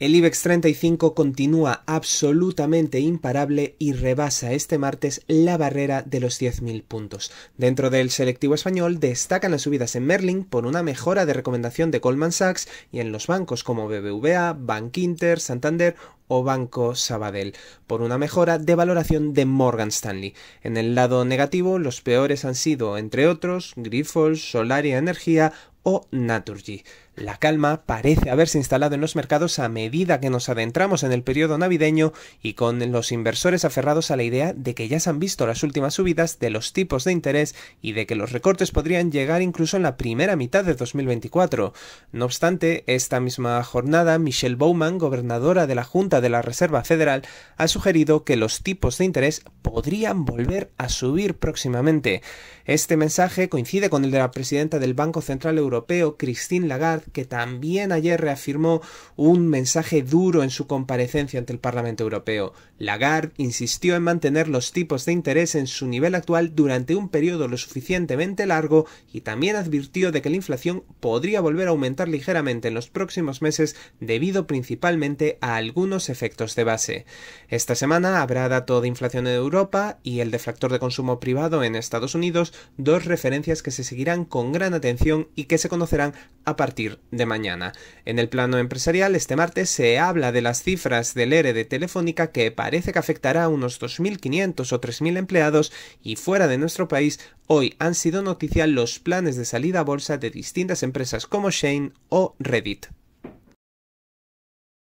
El IBEX 35 continúa absolutamente imparable y rebasa este martes la barrera de los 10.000 puntos. Dentro del selectivo español destacan las subidas en Merlin por una mejora de recomendación de Goldman Sachs y en los bancos como BBVA, Bank Inter, Santander o Banco Sabadell, por una mejora de valoración de Morgan Stanley. En el lado negativo, los peores han sido, entre otros, Grifols, Solaria Energía o Naturgy. La calma parece haberse instalado en los mercados a medida que nos adentramos en el periodo navideño y con los inversores aferrados a la idea de que ya se han visto las últimas subidas de los tipos de interés y de que los recortes podrían llegar incluso en la primera mitad de 2024. No obstante, esta misma jornada, Michelle Bowman, gobernadora de la Junta de la Reserva Federal, ha sugerido que los tipos de interés podrían volver a subir próximamente. Este mensaje coincide con el de la presidenta del Banco Central Europeo Europeo, Christine Lagarde, que también ayer reafirmó un mensaje duro en su comparecencia ante el Parlamento Europeo. Lagarde insistió en mantener los tipos de interés en su nivel actual durante un periodo lo suficientemente largo y también advirtió de que la inflación podría volver a aumentar ligeramente en los próximos meses debido principalmente a algunos efectos de base. Esta semana habrá dato de inflación en Europa y el deflactor de consumo privado en Estados Unidos, dos referencias que se seguirán con gran atención y que se conocerán a partir de mañana. En el plano empresarial, este martes se habla de las cifras del ERE e de Telefónica que parece que afectará a unos 2.500 o 3.000 empleados y fuera de nuestro país, hoy han sido noticia los planes de salida a bolsa de distintas empresas como Shane o Reddit.